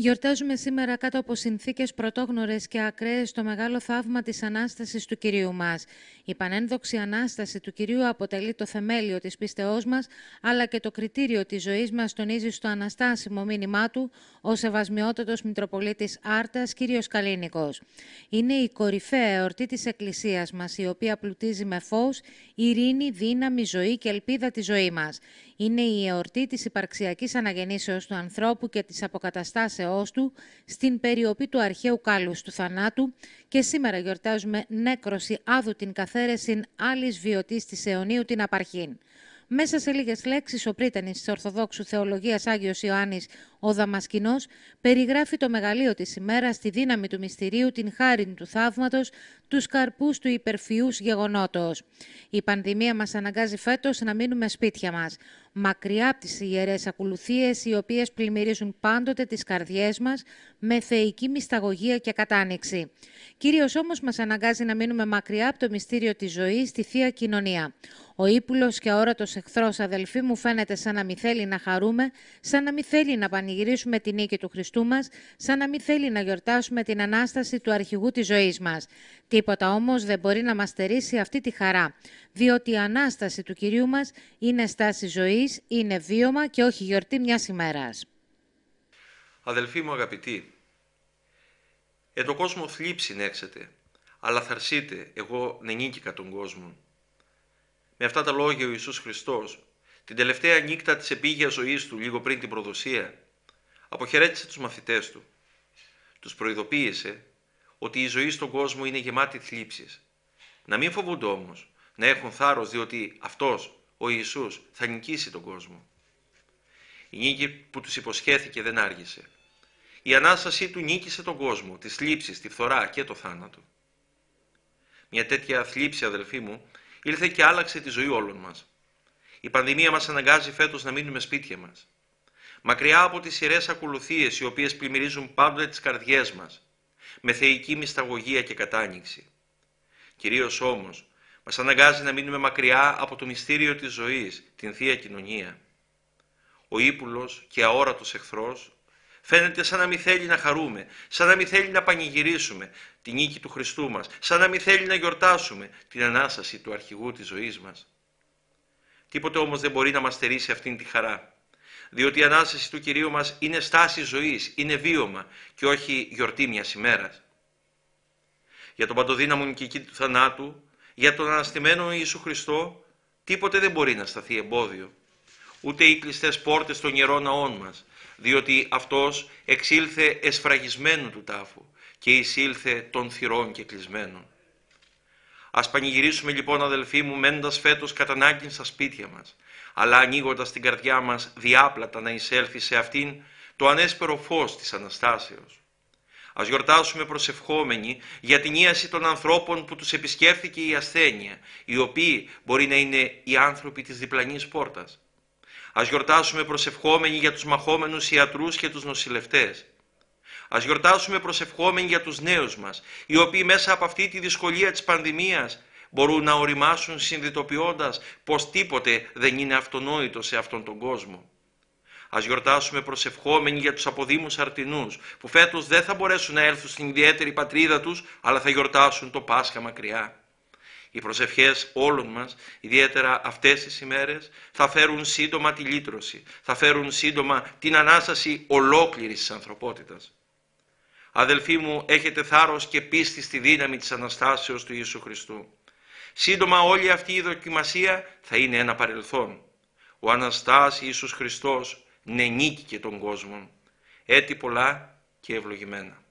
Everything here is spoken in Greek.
Γιορτάζουμε σήμερα κάτω από συνθήκες πρωτόγνωρες και ακραίες το μεγάλο θαύμα της ανάστασης του κυρίου μας. Η πανένδοξη ανάσταση του κυρίου αποτελεί το θεμέλιο της πίστεώς μας, αλλά και το κριτήριο της ζωής μας, τονίζει στο αναστάσιμο μήνυμά του ο Σεβασμιότατος Μητροπολίτης Άρτας, κύριος Καλίνικο. Είναι η κορυφαία εορτή της Εκκλησίας μας, η οποία πλουτίζει με φως, ειρήνη, δύναμη, ζωή και ελπίδα τη ζωή μας. Είναι η εορτή της υπαρξιακής αναγεννήσεως του ανθρώπου και της αποκαταστάσεω Θεός στην περιοπή του αρχαίου κάλους του θανάτου και σήμερα γιορτάζουμε νέκρωση άδου την καθαίρεση άλλης βιωτής της αιωνίου την απαρχήν. Μέσα σε λίγες λέξεις ο πρίτανης της Ορθοδόξου Θεολογίας Άγιος Ιωάννης ο Δαμασκινό περιγράφει το μεγαλείο της ημέρας τη δύναμη του μυστηρίου, την χάρη του θαύματος, τους καρπούς του υπερφυούς γεγονότος. Η πανδημία μας αναγκάζει φέτος να μείνουμε σπίτια μας. μακριά από τις ιερές ακολουθίες, οι οποίες πλημμυρίζουν πάντοτε τις καρδιές μας με θεϊκή μυσταγωγία και κατάνοιξη. Κυρίω όμως μας αναγκάζει να μείνουμε μακριά από το μυστήριο της ζωής στη Θεία Κοινωνία. Ο ύπουλος και αόρατος εχθρός αδελφοί μου φαίνεται σαν να μη θέλει να χαρούμε, σαν να μην θέλει να πανηγυρίσουμε την νίκη του Χριστού μας, σαν να μην θέλει να γιορτάσουμε την Ανάσταση του αρχηγού της ζωής μας. Τίποτα όμως δεν μπορεί να μας στερήσει αυτή τη χαρά, διότι η Ανάσταση του Κυρίου μας είναι στάση ζωής, είναι βίωμα και όχι γιορτή μιας ημέρας. Αδελφοί μου αγαπητοί, «Εν το κόσμο θλίψην έξετε, αλλά θαρσείτε, εγώ νενίκηκα τον κόσμο». Με αυτά τα λόγια ο Ιησούς Χριστός, την τελευταία νύχτα της επίγειας ζωής του, λίγο πριν την προδοσία, αποχαιρέτησε τους μαθητές του. Τους προειδοποίησε ότι η ζωή στον κόσμο είναι γεμάτη θλίψεις. Να μην φοβούνται όμως, να έχουν θάρρος διότι αυτός, ο Ιησούς, θα νικήσει τον κόσμο. Η νίκη που τους υποσχέθηκε δεν άργησε. Η ανάστασή του νίκησε τον κόσμο, τις θλίψεις, τη φθορά και το θάνατο. Μια τέτοια θλίψη, αδελφοί μου, ήρθε και άλλαξε τη ζωή όλων μας. Η πανδημία μας αναγκάζει φέτος να μείνουμε σπίτια μας μακριά από τις σειρές ακολουθίες οι οποίες πλημμυρίζουν πάντοτε τις καρδιές μας, με θεϊκή μυσταγωγία και κατάνοιξη. Κυρίως όμως, μας αναγκάζει να μείνουμε μακριά από το μυστήριο της ζωής, την Θεία Κοινωνία. Ο ύπουλος και αόρατος εχθρός φαίνεται σαν να μην θέλει να χαρούμε, σαν να μην θέλει να πανηγυρίσουμε την νίκη του Χριστού μας, σαν να μην θέλει να γιορτάσουμε την Ανάσταση του Αρχηγού της ζωής μας. Τίποτε όμως δεν μπορεί να μας στερήσει αυτήν τη χαρά διότι η Ανάσταση του Κυρίου μας είναι στάση ζωής, είναι βίωμα και όχι γιορτή μιας ημέρας. Για τον παντοδύναμο νικητή του θανάτου, για τον αναστημένο Ιησού Χριστό, τίποτε δεν μπορεί να σταθεί εμπόδιο. Ούτε οι κλειστές πόρτες των ιερών ναών μας, διότι αυτός εξήλθε εσφραγισμένου του τάφου και εισήλθε των θυρών και κλεισμένων. Ας πανηγυρίσουμε λοιπόν αδελφοί μου μέντας φέτος κατά ανάγκη στα σπίτια μας, αλλά ανοίγοντας την καρδιά μας διάπλατα να εισέλθει σε αυτήν το ανέσπερο φως της Αναστάσεως. Ας γιορτάσουμε προσευχόμενοι για την ίαση των ανθρώπων που τους επισκέφθηκε η ασθένεια, οι οποίοι μπορεί να είναι οι άνθρωποι της διπλανής πόρτας. Ας γιορτάσουμε προσευχόμενοι για τους μαχόμενους ιατρούς και τους νοσηλευτές, Ας γιορτάσουμε προσευχόμενοι για τους νέους μας, οι οποίοι μέσα από αυτή τη δυσκολία της πανδημίας μπορούν να οριμάσουν συνειδητοποιώντας πως τίποτε δεν είναι αυτονόητο σε αυτόν τον κόσμο. Ας γιορτάσουμε προσευχόμενοι για τους αποδήμους Αρτινούς, που φέτος δεν θα μπορέσουν να έρθουν στην ιδιαίτερη πατρίδα τους, αλλά θα γιορτάσουν το Πάσχα μακριά. Οι προσευχές όλων μας, ιδιαίτερα αυτές τις ημέρες, θα φέρουν σύντομα τη λύτρωση, θα φέρουν σύντομα την ανάσταση ολόκληρης της ανθρωπότητας. Αδελφοί μου, έχετε θάρρος και πίστη στη δύναμη της Αναστάσεως του Ιησού Χριστού. Σύντομα όλη αυτή η δοκιμασία θα είναι ένα παρελθόν. Ο Αναστάς Ιησούς Χριστός νενίκηκε τον κόσμο. Έτσι πολλά και ευλογημένα.